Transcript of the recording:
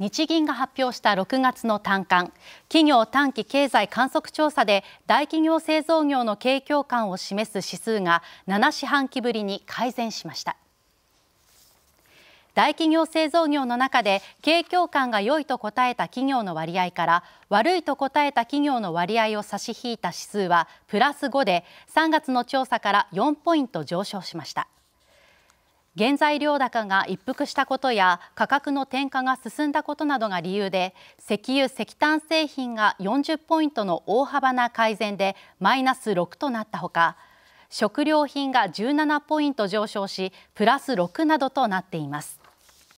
日銀が発表した6月の短観企業短期経済観測調査で大企業製造業の景況感を示す指数が7四半期ぶりに改善しました大企業製造業の中で景況感が良いと答えた企業の割合から悪いと答えた企業の割合を差し引いた指数はプラス5で3月の調査から4ポイント上昇しました原材料高が一服したことや価格の転嫁が進んだことなどが理由で石油・石炭製品が40ポイントの大幅な改善でマイナス6となったほか食料品が17ポイント上昇しプラス6などとなっています。